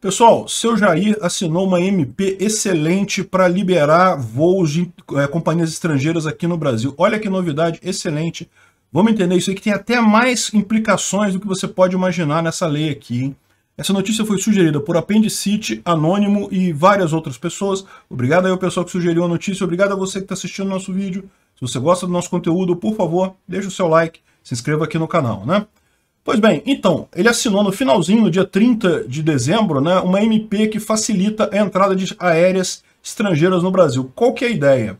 Pessoal, seu Jair assinou uma MP excelente para liberar voos de é, companhias estrangeiras aqui no Brasil. Olha que novidade excelente. Vamos entender isso aí que tem até mais implicações do que você pode imaginar nessa lei aqui, hein? Essa notícia foi sugerida por Appendicite, Anônimo e várias outras pessoas. Obrigado aí ao pessoal que sugeriu a notícia, obrigado a você que está assistindo o nosso vídeo. Se você gosta do nosso conteúdo, por favor, deixa o seu like, se inscreva aqui no canal, né? Pois bem, então, ele assinou no finalzinho, no dia 30 de dezembro, né, uma MP que facilita a entrada de aéreas estrangeiras no Brasil. Qual que é a ideia?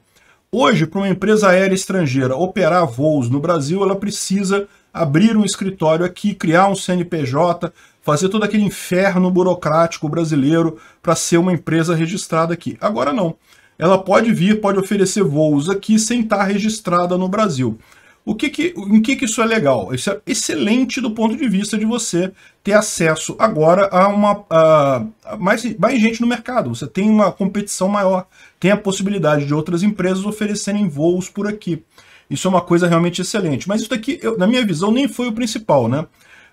Hoje, para uma empresa aérea estrangeira operar voos no Brasil, ela precisa abrir um escritório aqui, criar um CNPJ, fazer todo aquele inferno burocrático brasileiro para ser uma empresa registrada aqui. Agora não. Ela pode vir, pode oferecer voos aqui sem estar registrada no Brasil. O que que, em que, que isso é legal? Isso é excelente do ponto de vista de você ter acesso agora a uma a, a mais, mais gente no mercado. Você tem uma competição maior, tem a possibilidade de outras empresas oferecerem voos por aqui. Isso é uma coisa realmente excelente. Mas isso daqui, eu, na minha visão, nem foi o principal, né?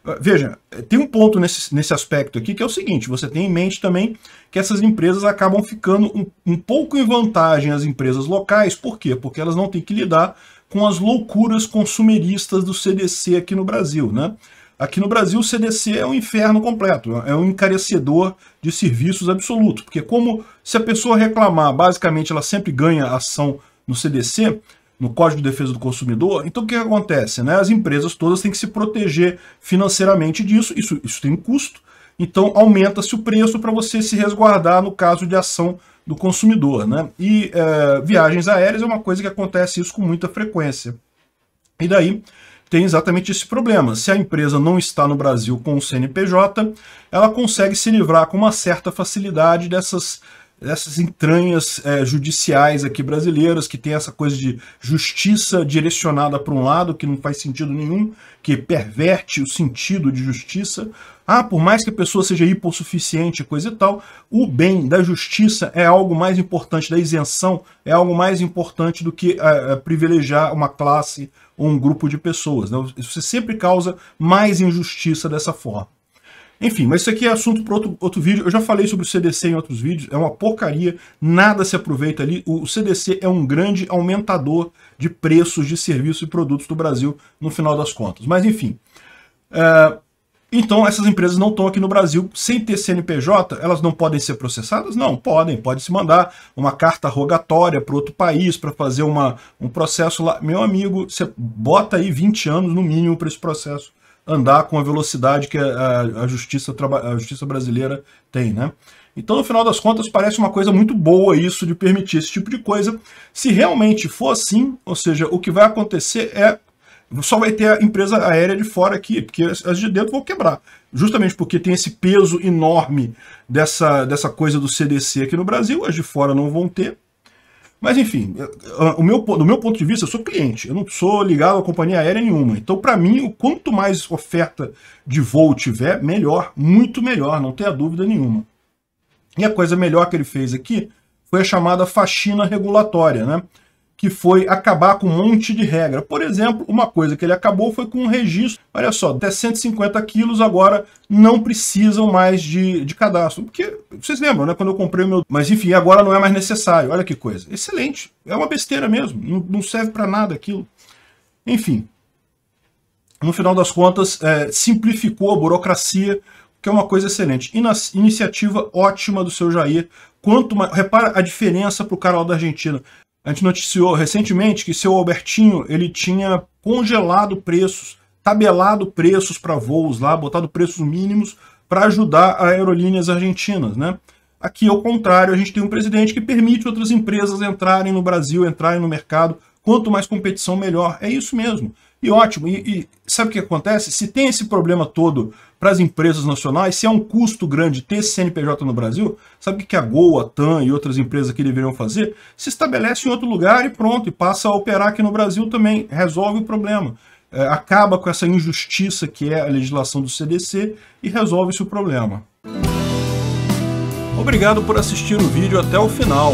Ah, veja, tem um ponto nesse, nesse aspecto aqui que é o seguinte, você tem em mente também que essas empresas acabam ficando um, um pouco em vantagem às empresas locais, por quê? Porque elas não têm que lidar com as loucuras consumeristas do CDC aqui no Brasil, né? Aqui no Brasil, o CDC é um inferno completo, é um encarecedor de serviços absoluto, porque como se a pessoa reclamar, basicamente ela sempre ganha ação no CDC, no Código de Defesa do Consumidor, então o que acontece? Né? As empresas todas têm que se proteger financeiramente disso, isso, isso tem um custo, então aumenta-se o preço para você se resguardar no caso de ação do consumidor. Né? E é, viagens aéreas é uma coisa que acontece isso com muita frequência. E daí tem exatamente esse problema. Se a empresa não está no Brasil com o CNPJ, ela consegue se livrar com uma certa facilidade dessas essas entranhas é, judiciais aqui brasileiras, que tem essa coisa de justiça direcionada para um lado, que não faz sentido nenhum, que perverte o sentido de justiça. Ah, por mais que a pessoa seja hipossuficiente, coisa e tal, o bem da justiça é algo mais importante, da isenção é algo mais importante do que é, é privilegiar uma classe ou um grupo de pessoas. Né? Você sempre causa mais injustiça dessa forma. Enfim, mas isso aqui é assunto para outro, outro vídeo. Eu já falei sobre o CDC em outros vídeos, é uma porcaria, nada se aproveita ali. O, CDC é um grande aumentador de preços de serviços e produtos do Brasil, no final das contas. Mas enfim, é, então essas empresas não estão aqui no Brasil sem ter CNPJ, elas não podem ser processadas? Não, podem. Pode se mandar uma carta rogatória para outro país para fazer uma, um processo lá. Meu amigo, você bota aí 20 anos no mínimo para esse processo andar com a velocidade que a, a, justiça, a justiça brasileira tem, né? Então, no final das contas, parece uma coisa muito boa isso de permitir esse tipo de coisa. Se realmente for assim, ou seja, o que vai acontecer é só vai ter a empresa aérea de fora aqui, porque as de dentro vão quebrar. Justamente porque tem esse peso enorme dessa, dessa coisa do CDC aqui no Brasil, as de fora não vão ter. Mas enfim, o meu, do meu ponto de vista, eu sou cliente, eu não sou ligado a companhia aérea nenhuma. Então, para mim, o quanto mais oferta de voo tiver, melhor, muito melhor, não tenha dúvida nenhuma. E a coisa melhor que ele fez aqui foi a chamada faxina regulatória, né? que foi acabar com um monte de regra. Por exemplo, uma coisa que ele acabou foi com um registro. Olha só, até 150 quilos agora não precisam mais de, de cadastro. Porque, vocês lembram, né? Quando eu comprei o meu... Mas enfim, agora não é mais necessário. Olha que coisa. Excelente. É uma besteira mesmo. Não, não serve para nada aquilo. Enfim. No final das contas, é, simplificou a burocracia, que é uma coisa excelente. iniciativa ótima do seu Jair. Quanto mais... Repara a diferença para o cara lá da Argentina. A gente noticiou recentemente que seu Albertinho ele tinha congelado preços, tabelado preços para voos lá, botado preços mínimos para ajudar aerolíneas argentinas, né? Aqui, ao contrário, a gente tem um presidente que permite outras empresas entrarem no Brasil, entrarem no mercado, Quanto mais competição, melhor. É isso mesmo. E ótimo. E, e sabe o que acontece? Se tem esse problema todo para as empresas nacionais, se é um custo grande ter CNPJ no Brasil, sabe o que a Gol, a TAM e outras empresas que deveriam fazer? Se estabelece em outro lugar e pronto, e passa a operar aqui no Brasil também. Resolve o problema. É, acaba com essa injustiça que é a legislação do CDC e resolve-se o problema. Obrigado por assistir o vídeo até o final.